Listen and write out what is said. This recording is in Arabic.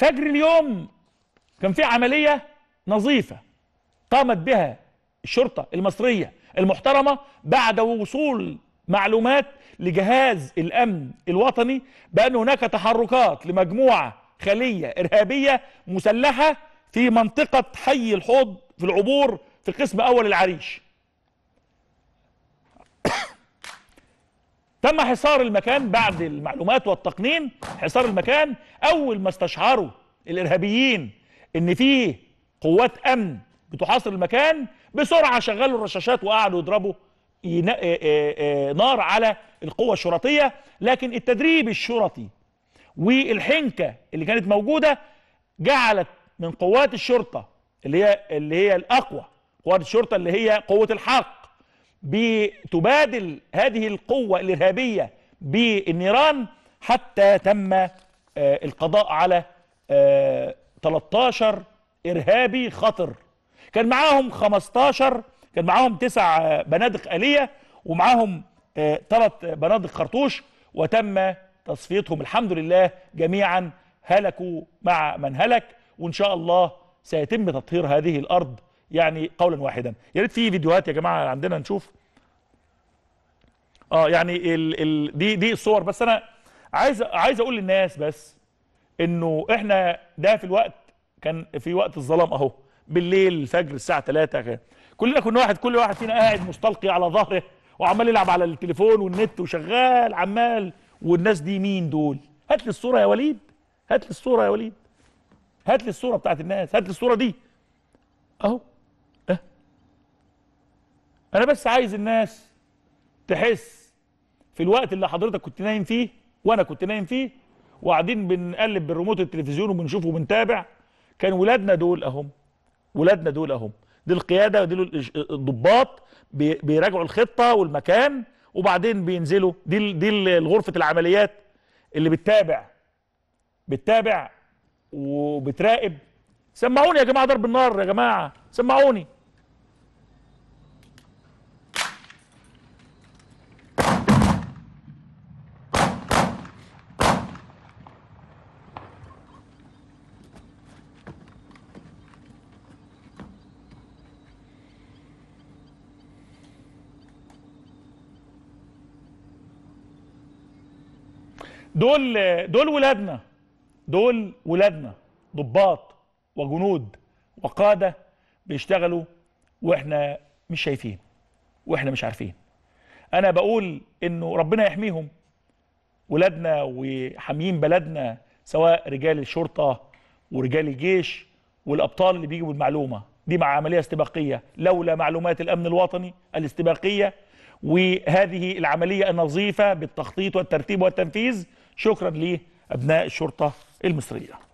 فجر اليوم كان في عملية نظيفة قامت بها الشرطة المصرية المحترمة بعد وصول معلومات لجهاز الأمن الوطني بأن هناك تحركات لمجموعة خلية إرهابية مسلحة في منطقة حي الحوض في العبور في قسم أول العريش تم حصار المكان بعد المعلومات والتقنين حصار المكان اول ما استشعروا الارهابيين ان فيه قوات امن بتحاصر المكان بسرعه شغلوا الرشاشات وقعدوا يضربوا نار على القوه الشرطيه لكن التدريب الشرطي والحنكه اللي كانت موجوده جعلت من قوات الشرطه اللي هي اللي هي الاقوى قوات الشرطه اللي هي قوه الحق بتبادل هذه القوة الإرهابية بالنيران حتى تم آه، القضاء على 13 آه، إرهابي خطر كان معاهم 15 كان معاهم تسع آه، بنادق آلية ومعاهم ثلاث بنادق خرطوش وتم تصفيتهم الحمد لله جميعا هلكوا مع من هلك وإن شاء الله سيتم تطهير هذه الأرض يعني قولا واحدا يا ريت في فيديوهات يا جماعه عندنا نشوف اه يعني ال ال دي دي الصور بس انا عايز عايز اقول للناس بس انه احنا ده في الوقت كان في وقت الظلام اهو بالليل الفجر الساعه 3 كلنا كنا واحد كل واحد فينا قاعد مستلقي على ظهره وعمال يلعب على التليفون والنت وشغال عمال والناس دي مين دول هات لي الصوره يا وليد هات لي الصوره يا وليد هات لي الصوره بتاعت الناس هات لي الصوره دي اهو انا بس عايز الناس تحس في الوقت اللي حضرتك كنت نايم فيه وانا كنت نايم فيه وقاعدين بنقلب بالريموت التلفزيون وبنشوف وبنتابع كان ولادنا دول اهم ولادنا دول اهم دي القياده ودي الضباط بيراجعوا الخطه والمكان وبعدين بينزلوا دي دي غرفه العمليات اللي بتتابع بتتابع وبتراقب سمعوني يا جماعه ضرب النار يا جماعه سمعوني دول دول ولادنا دول ولادنا ضباط وجنود وقادة بيشتغلوا واحنا مش شايفين واحنا مش عارفين انا بقول انه ربنا يحميهم ولادنا وحاميين بلدنا سواء رجال الشرطة ورجال الجيش والابطال اللي بيجوا بالمعلومة دي مع عملية استباقية لولا معلومات الامن الوطني الاستباقية وهذه العملية النظيفة بالتخطيط والترتيب والتنفيذ شكرا لابناء الشرطه المصريه